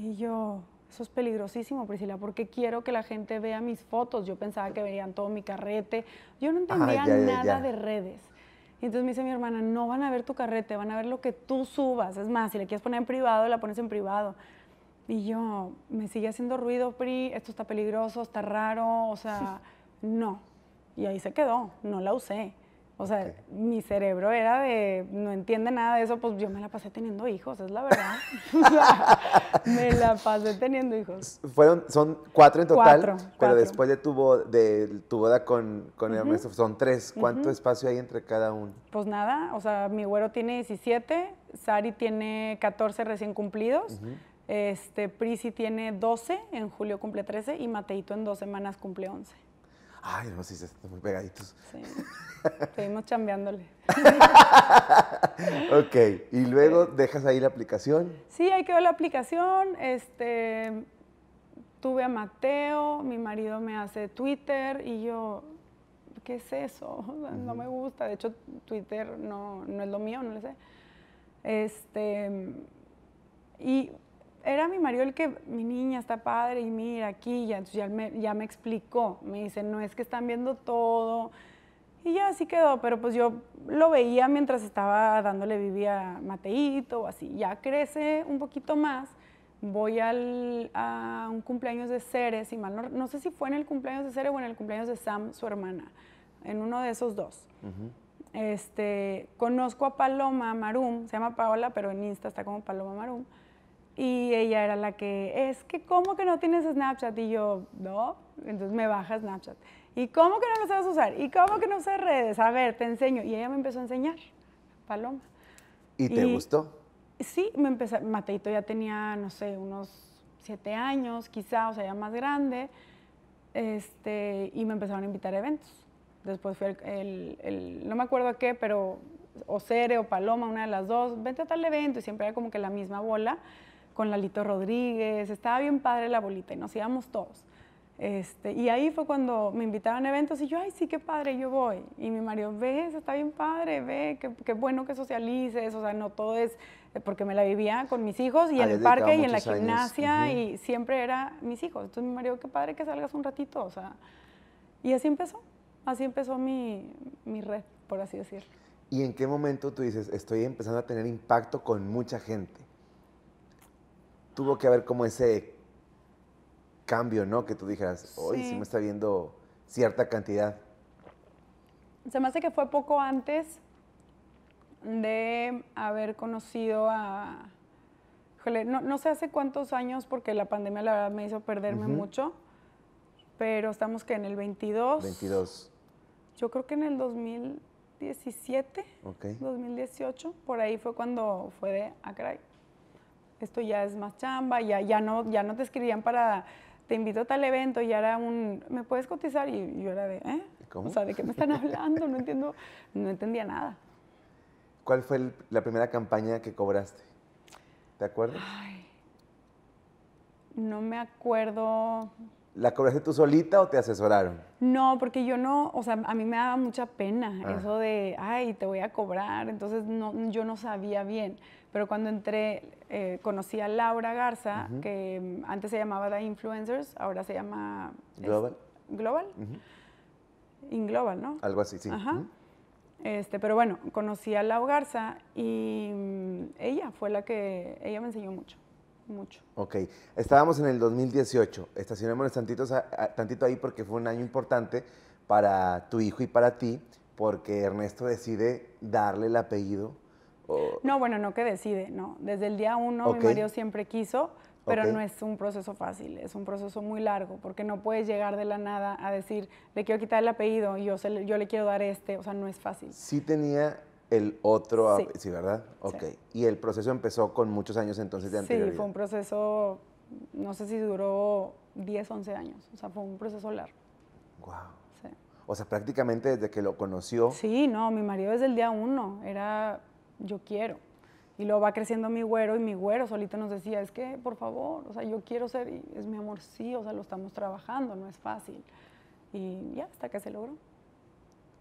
Y yo, eso es peligrosísimo, Priscila, porque quiero que la gente vea mis fotos. Yo pensaba que verían todo mi carrete. Yo no entendía nada de redes. entonces me dice mi hermana, no van a ver tu carrete, van a ver lo que tú subas. Es más, si le quieres poner en privado, la pones en privado. Y yo, me sigue haciendo ruido, Pri, esto está peligroso, está raro, o sea, no. Y ahí se quedó, no la usé. O sea, mi cerebro era de, no entiende nada de eso, pues yo me la pasé teniendo hijos, es la verdad. me la pasé teniendo hijos. Fueron, son cuatro en total, pero después de tu, boda, de tu boda con, con uh son tres. ¿Cuánto espacio hay entre cada uno? Pues nada, o sea, mi güero tiene 17, Sari tiene 14 recién cumplidos, este, Prisi tiene 12, en julio cumple 13 y Mateito en dos semanas cumple 11. Ay, no, sí, están muy pegaditos. Sí. Seguimos chambeándole. ok, y luego dejas ahí la aplicación. Sí, ahí quedó la aplicación. Este, tuve a Mateo, mi marido me hace Twitter y yo, ¿qué es eso? No me gusta. De hecho, Twitter no, no es lo mío, no lo sé. Este, y era mi marido el que, mi niña está padre y mira aquí, ya, entonces ya, me, explicó, me dice, no es que están viendo todo. Y ya así quedó, pero pues yo lo veía mientras estaba dándole vivía a Mateito o así. Ya crece un poquito más, voy al, a un cumpleaños de Ceres y mal no, sé si fue en el cumpleaños de Ceres o en el cumpleaños de Sam, su hermana, en uno de esos dos. Este, conozco a Paloma Marum, se llama Paola, pero en Insta está como Paloma Marum. Y ella era la que, es que, ¿cómo que no tienes Snapchat? Y yo, no, entonces me baja Snapchat. ¿Y cómo que no lo sabes usar? ¿Y cómo que no usas redes? A ver, te enseño. Y ella me empezó a enseñar, Paloma. ¿Y, te gustó? Sí, me empecé, Mateito ya tenía, no sé, unos siete años, quizá, o sea, ya más grande, este, y me empezaron a invitar a eventos. Después fue el, el, no me acuerdo a qué, pero o Cere o Paloma, una de las dos, vente a tal evento, y siempre era como que la misma bola con Lalito Rodríguez, estaba bien padre la bolita y nos íbamos todos. Este, y ahí fue cuando me invitaron a eventos y yo, ay, sí, qué padre, yo voy. Y mi marido, ves, está bien padre, ve, qué, bueno que socialices, o sea, no todo es, eh, porque me la vivía con mis hijos y ah, en el parque y en la gimnasia y siempre era mis hijos. Entonces mi marido, qué padre que salgas un ratito, o sea, y así empezó, así empezó mi, mi red, por así decirlo. ¿Y en qué momento tú dices, estoy empezando a tener impacto con mucha gente? tuvo que haber como ese cambio, ¿no? Que tú dijeras, hoy sí. me está viendo cierta cantidad. Se me hace que fue poco antes de haber conocido a... no, sé hace cuántos años, porque la pandemia la verdad me hizo perderme mucho, pero estamos que en el 22. 22. Yo creo que en el 2017, 2018, por ahí fue cuando fue de ah, caray! esto ya es más chamba, ya, ya, no, ya no te escribían para, te invito a tal evento, y era un, ¿me puedes cotizar? Y yo era de, ¿eh? ¿Cómo? O sea, ¿de qué me están hablando? No entiendo, no entendía nada. ¿Cuál fue la primera campaña que cobraste? ¿Te acuerdas? no me acuerdo ¿La cobraste tú solita o te asesoraron? No, porque yo no, o sea, a mí me daba mucha pena ah. eso de, ay, te voy a cobrar, entonces no, yo no sabía bien. Pero cuando entré, eh, conocí a Laura Garza, que mm, antes se llamaba la Influencers, ahora se llama... Global. Global. Inglobal, ¿no? Algo así, sí. Ajá. Este, pero bueno, conocí a Laura Garza y mm, ella fue la que, ella me enseñó mucho. Mucho. Ok. Estábamos en el 2018. Estacionémonos tantitos tantito ahí porque fue un año importante para tu hijo y para ti, porque Ernesto decide darle el apellido. No, bueno, no que decide, no. Desde el día uno mi marido siempre quiso, pero no es un proceso fácil, es un proceso muy largo, porque no puedes llegar de la nada a decir, le quiero quitar el apellido, yo, yo le quiero dar este, o sea, no es fácil. Sí tenía el otro, sí, ¿verdad? Ok. Y el proceso empezó con muchos años entonces de anterioridad. Sí, fue un proceso, no sé si duró 10, 11 años, o sea, fue un proceso largo. Wow. Sí. O sea, prácticamente desde que lo conoció. Sí, no, mi marido desde el día uno era yo quiero. Y luego va creciendo mi güero y mi güero solito nos decía, es que, por favor, o sea, yo quiero ser, y es mi amor, sí, o sea, lo estamos trabajando, no es fácil. Y ya, hasta que se logró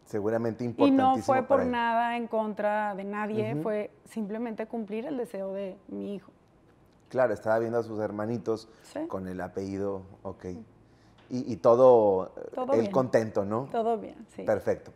seguramente importantísimo. Y no fue por nada en contra de nadie, fue simplemente cumplir el deseo de mi hijo. Claro, estaba viendo a sus hermanitos con el apellido, ok. Y, todo, el contento, ¿no? Todo bien, sí. Perfecto.